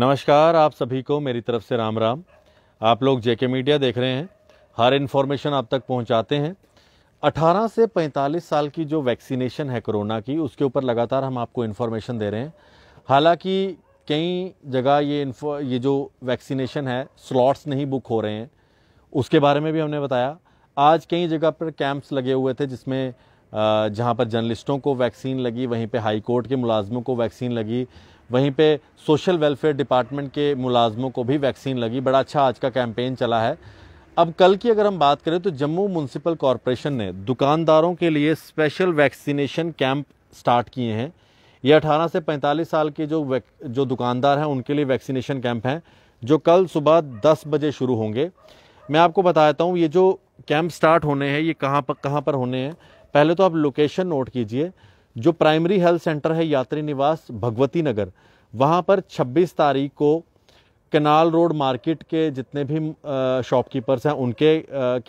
नमस्कार आप सभी को मेरी तरफ से राम राम आप लोग जेके मीडिया देख रहे हैं हर इन्फॉर्मेशन आप तक पहुंचाते हैं 18 से 45 साल की जो वैक्सीनेशन है कोरोना की उसके ऊपर लगातार हम आपको इन्फॉर्मेशन दे रहे हैं हालांकि कई जगह ये इन्फो ये जो वैक्सीनेशन है स्लॉट्स नहीं बुक हो रहे हैं उसके बारे में भी हमने बताया आज कई जगह पर कैंप्स लगे हुए थे जिसमें जहाँ पर जर्नलिस्टों को वैक्सीन लगी वहीं पर हाई कोर्ट के मुलाजमों को वैक्सीन लगी वहीं पे सोशल वेलफेयर डिपार्टमेंट के मुलाजमों को भी वैक्सीन लगी बड़ा अच्छा आज का कैंपेन चला है अब कल की अगर हम बात करें तो जम्मू म्यूनसिपल कॉरपोरेशन ने दुकानदारों के लिए स्पेशल वैक्सीनेशन कैंप स्टार्ट किए हैं ये 18 से 45 साल के जो जो दुकानदार हैं उनके लिए वैक्सीनेशन कैंप हैं जो कल सुबह 10 बजे शुरू होंगे मैं आपको बताता हूँ ये जो कैंप स्टार्ट होने हैं ये कहाँ पर कहाँ पर होने हैं पहले तो आप लोकेशन नोट कीजिए जो प्राइमरी हेल्थ सेंटर है यात्री निवास भगवती नगर वहाँ पर 26 तारीख को कनाल रोड मार्केट के जितने भी शॉपकीपर्स हैं उनके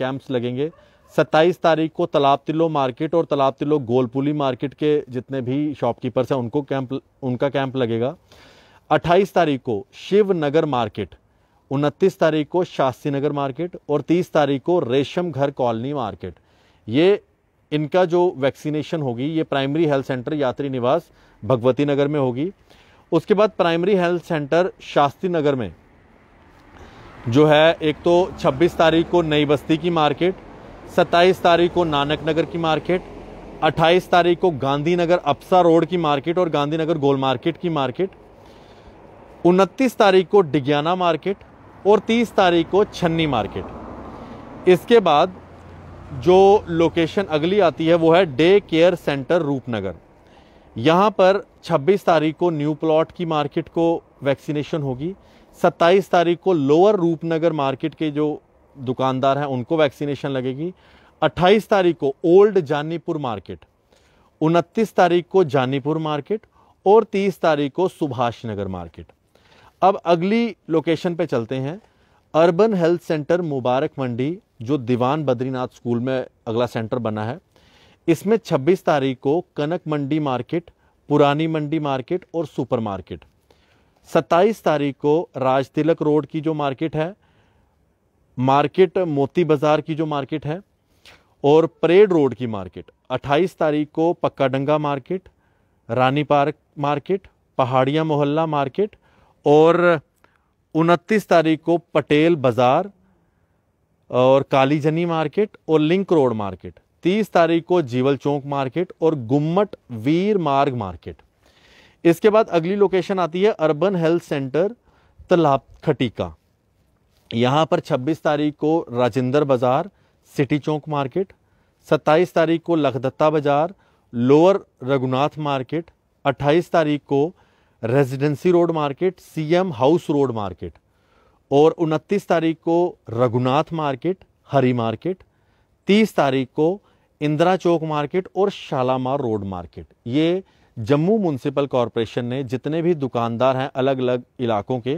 कैंप्स लगेंगे 27 तारीख को तालाब तिल्लो मार्केट और तालाब तिल्लो गोलपुली मार्केट के जितने भी शॉपकीपर्स हैं उनको कैंप उनका कैंप लगेगा 28 तारीख को शिव नगर मार्केट 29 तारीख को शास्त्री नगर मार्केट और 30 तारीख को रेशम घर कॉलोनी मार्केट ये इनका जो वैक्सीनेशन होगी ये प्राइमरी हेल्थ सेंटर यात्री निवास भगवती नगर में होगी उसके बाद primary health centre Shastri Nagar में जो है एक तो 26 तारीख को नई बस्ती की मार्केट 27 तारीख को नानक नगर की मार्केट 28 तारीख को गांधीनगर अप्सा रोड की मार्केट और गांधीनगर गोल मार्केट की मार्केट 29 तारीख को डिग्याना मार्केट और 30 तारीख को छन्नी मार्केट इसके बाद जो लोकेशन अगली आती है वो है डे केयर सेंटर रूपनगर यहाँ पर 26 तारीख को न्यू प्लॉट की मार्केट को वैक्सीनेशन होगी 27 तारीख को लोअर रूपनगर मार्केट के जो दुकानदार हैं उनको वैक्सीनेशन लगेगी 28 तारीख को ओल्ड जानीपुर मार्केट 29 तारीख को जानीपुर मार्केट और 30 तारीख को सुभाष नगर मार्केट अब अगली लोकेशन पे चलते हैं urban health centre Mubarak Mandi जो दीवान बद्रीनाथ स्कूल में अगला सेंटर बना है इसमें 26 तारीख को कनक मंडी मार्केट पुरानी मंडी मार्केट और सुपर मार्केट 27 तारीख को राज तिलक रोड की जो मार्केट है मार्केट मोती बाज़ार की जो मार्केट है और परेड रोड की मार्केट 28 तारीख को Pakka Danga market Rani park market Pahadiya Mohalla market और 29 तारीख को पटेल बाज़ार और कालीजनी मार्केट और लिंक रोड मार्केट 30 तारीख को जीवल चौक मार्केट और गुम्मट वीर मार्ग मार्केट इसके बाद अगली लोकेशन आती है अर्बन हेल्थ सेंटर तलाब खटीका यहाँ पर 26 तारीख को राजेंद्र बाज़ार सिटी चौक मार्केट 27 तारीख को लखदत्ता बाज़ार लोअर रघुनाथ मार्केट 28 तारीख को residency road market CM house road market और 29 तारीख को रघुनाथ मार्केट हरी मार्केट 30 तारीख को इंदिरा चौक मार्केट और शालामार रोड मार्केट ये जम्मू म्यूनसिपल कॉरपोरेशन ने जितने भी दुकानदार हैं अलग अलग इलाकों के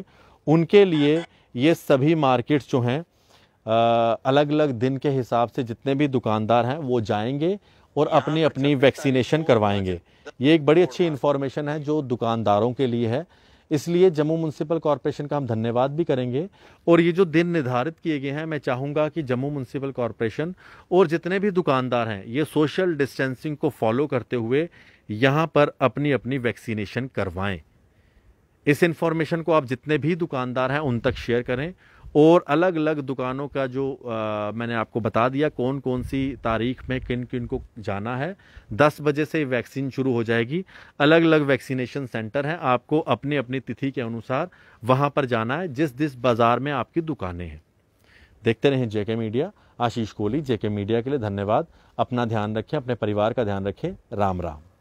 उनके लिए ये सभी मार्केट्स जो हैं अलग अलग दिन के हिसाब से जितने भी दुकानदार हैं वो जाएंगे और अपनी अपनी अच्छा वैक्सीनेशन करवाएंगे ये एक बड़ी अच्छी इन्फॉर्मेशन है जो दुकानदारों के लिए है इसलिए जम्मू म्यूनसिपल कॉरपोरेशन का हम धन्यवाद भी करेंगे और ये जो दिन निर्धारित किए गए हैं मैं चाहूँगा कि जम्मू म्यूनसिपल कॉरपोरेशन और जितने भी दुकानदार हैं ये सोशल डिस्टेंसिंग को फॉलो करते हुए यहाँ पर अपनी अपनी वैक्सीनेशन करवाएं इस इन्फॉर्मेशन को आप जितने भी दुकानदार हैं उन तक शेयर करें और अलग अलग दुकानों का जो आ, मैंने आपको बता दिया कौन कौन सी तारीख में किन किन को जाना है 10 बजे से वैक्सीन शुरू हो जाएगी अलग अलग वैक्सीनेशन सेंटर हैं आपको अपने अपनी तिथि के अनुसार वहाँ पर जाना है जिस जिस बाज़ार में आपकी दुकानें हैं देखते रहें JK media Ashish Kohli JK media के लिए धन्यवाद अपना ध्यान रखें अपने परिवार का ध्यान रखें राम राम